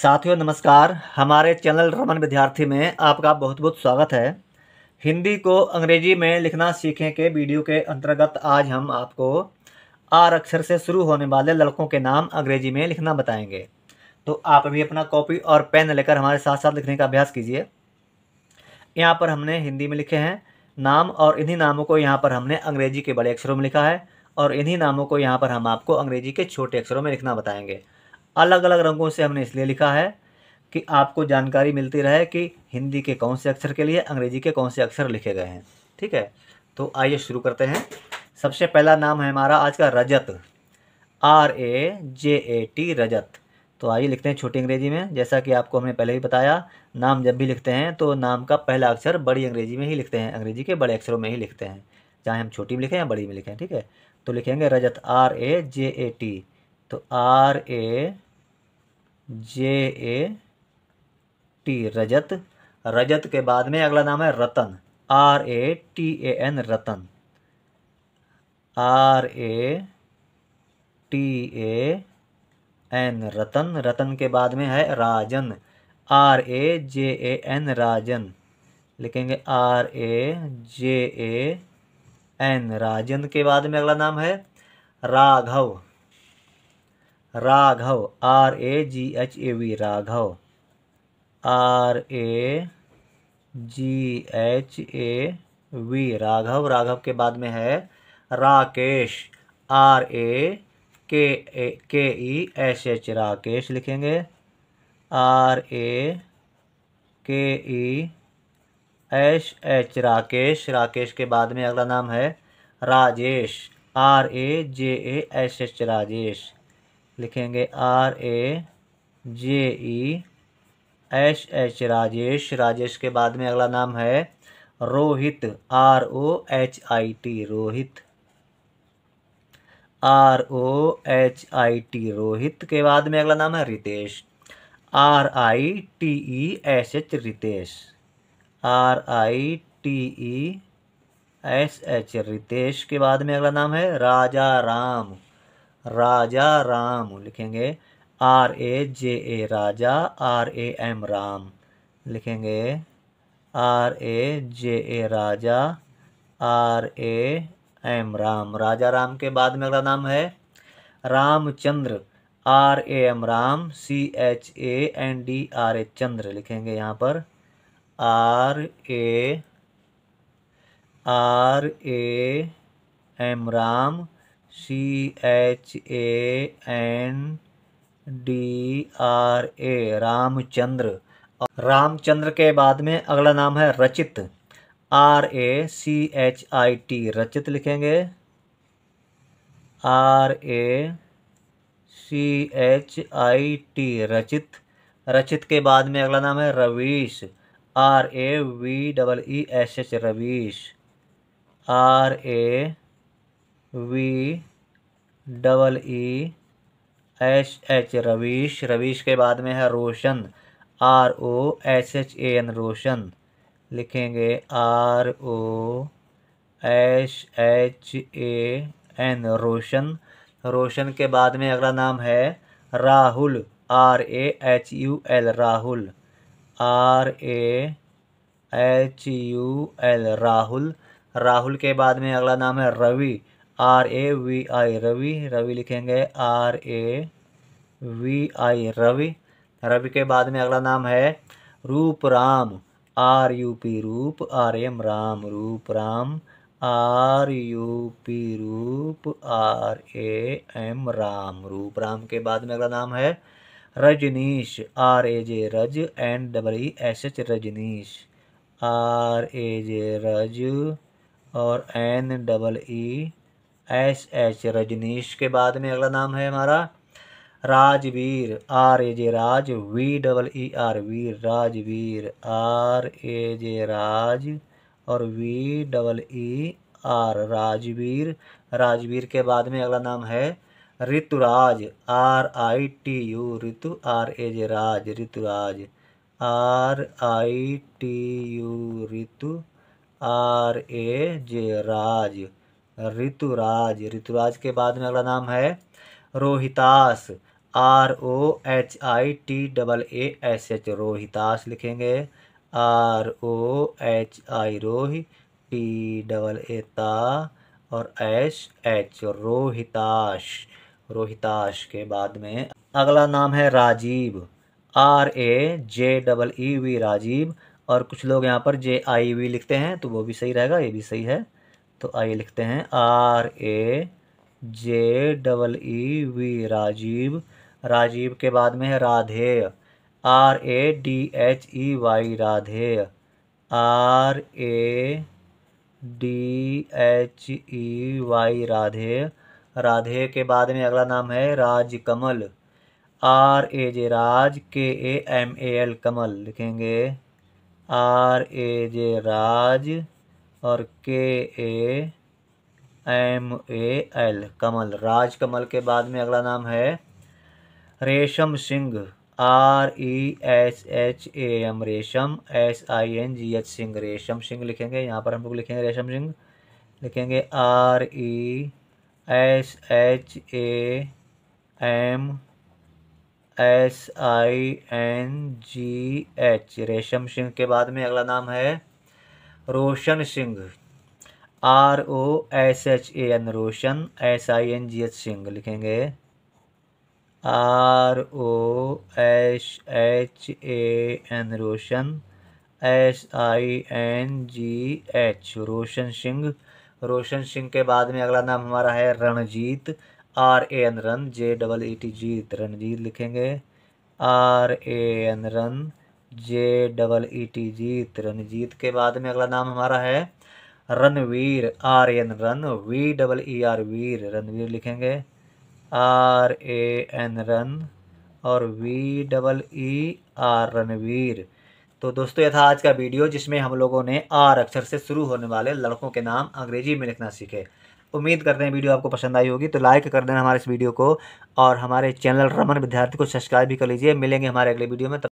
साथियों नमस्कार हमारे चैनल रमन विद्यार्थी में आपका बहुत बहुत स्वागत है हिंदी को अंग्रेजी में लिखना सीखें के वीडियो के अंतर्गत आज हम आपको आर अक्षर से शुरू होने वाले लड़कों के नाम अंग्रेजी में लिखना बताएंगे तो आप भी अपना कॉपी और पेन लेकर हमारे साथ साथ लिखने का अभ्यास कीजिए यहाँ पर हमने हिंदी में लिखे हैं नाम और इन्हीं नामों को यहाँ पर हमने अंग्रेजी के बड़े अक्षरों में लिखा है और इन्हीं नामों को यहाँ पर हम आपको अंग्रेजी के छोटे अक्षरों में लिखना बताएंगे अलग अलग रंगों से हमने इसलिए लिखा है कि आपको जानकारी मिलती रहे कि हिंदी के कौन से अक्षर के लिए अंग्रेजी के कौन से अक्षर लिखे गए हैं ठीक है तो आइए शुरू करते हैं सबसे पहला नाम है हमारा आज का रजत R A J A T रजत तो आइए लिखते हैं छोटी अंग्रेजी में जैसा कि आपको हमने पहले ही बताया नाम जब भी लिखते हैं तो नाम का पहला अक्षर बड़ी अंग्रेजी में ही लिखते हैं अंग्रेजी के बड़े अक्षरों में ही लिखते हैं चाहे हम छोटी में लिखें या बड़ी में लिखें ठीक है तो लिखेंगे Rajat R A J A T तो R A J A T Rajat Rajat के बाद में अगला नाम है Ratan R A T A N Ratan R A T A N Ratan Ratan के बाद में है राजन are A J A N राजन लिखेंगे R A J A N राजन के बाद में अगला नाम है Raghav Raghav R A G H A V Raghav R A G H A V Raghav Raghav के बाद में है राकेश आर ए के ए K E S H Rakesh लिखेंगे R A K E S H Rakesh Rakesh के बाद में अगला नाम है Rajesh R A J A S H Rajesh लिखेंगे R A J E H H Rajesh Rajesh के बाद में अगला नाम है Rohit R O H I T Rohit R O H I T Rohit के बाद में अगला नाम है Ritesh R I T E S H Ritesh R I T E S H Ritesh के बाद में अगला नाम है राजा राम राजा राम लिखेंगे R A J A Raja R A M Ram लिखेंगे R A J A Raja R A M Ram Raja Ram के बाद में अगला नाम है Ramchandra R A M Ram C H A N D R A Chandra लिखेंगे यहाँ पर R A R A M Ram C H A N D R A Ramchandra Ramchandra के बाद में अगला नाम है Rachit are A C H I T Rachit लिखेंगे R A C H I T Rachit Rachit के बाद में अगला नाम है Ravish R A V double E S H Ravish R A V double E H H Ravish Ravish के बाद में है Roshan R O H H A N Roshan लिखेंगे R O H H A N Roshan Roshan के बाद में अगला नाम है Rahul R A H U L Rahul R A H U L Rahul Rahul के बाद में अगला नाम है Ravi R A V I Ravi Ravi लिखेंगे R A V I Ravi Ravi के बाद में अगला नाम है Roop Ram R U P Roop R M Ram Roop Ram R U P Roop R A M Ram Roop Ram के बाद में अगला नाम है Rajneesh R A J Raj N double E S H Rajneesh R A J Raj और N double E S H Rajneesh के बाद में अगला नाम है हमारा Rajveer R A J Raj V double E R Veer Rajveer R A J Raj और V double E R Rajveer Rajveer के बाद में अगला नाम है Rituraj R I T U Ritu R A J Raj Rituraj R I T U Ritu R A J Raj Rituraj Rituraj के बाद में अगला नाम है Rohitas R O H I T double A S H Rohitas लिखेंगे आर ओ एच आई रोहि टी डबल ए ता और एस एच रोहिताश रोहिताश के बाद में अगला नाम है Rajiv R A J double E V Rajiv और कुछ लोग यहाँ पर जे आई वी लिखते हैं तो वो भी सही रहेगा ये भी सही है तो आइए लिखते हैं R A J double E V Rajiv Rajiv के बाद में है Radhey R A D H E Y Radhey R A D H E Y Radhey Radhe के बाद में अगला नाम है राजकमल आर ए जे राज के ए एम ए एल कमल लिखेंगे आर ए जे राज और के ए एम ए एल कमल राज कमल के बाद में अगला नाम है Resham Singh R E S H A M Resham S I N G H Singh Resham Singh लिखेंगे यहाँ पर हम लोग लिखेंगे रेशम सिंह लिखेंगे R E S H A M S I N G H Resham Singh के बाद में अगला नाम है Roshan Singh R O S H A N Roshan S I N G H Singh लिखेंगे R O S H A N Roshan S I N G H Roshan Singh Roshan Singh के बाद में अगला नाम हमारा है Ranjeet R A N Ran J double E T Jeet Ranjeet लिखेंगे R A N Ran J double E T Jeet Ranjeet के बाद में अगला नाम हमारा है Ranveer R N Ran V double E R Veer Ranveer लिखेंगे आर ए एन रन और V double E R Ranveer तो दोस्तों यह था आज का वीडियो जिसमें हम लोगों ने आर अक्षर से शुरू होने वाले लड़कों के नाम अंग्रेजी में लिखना सीखे उम्मीद करते हैं वीडियो आपको पसंद आई होगी तो लाइक कर देना हमारे इस वीडियो को और हमारे चैनल रमन विद्यार्थी को सब्सक्राइब भी कर लीजिए मिलेंगे हमारे अगले वीडियो में तब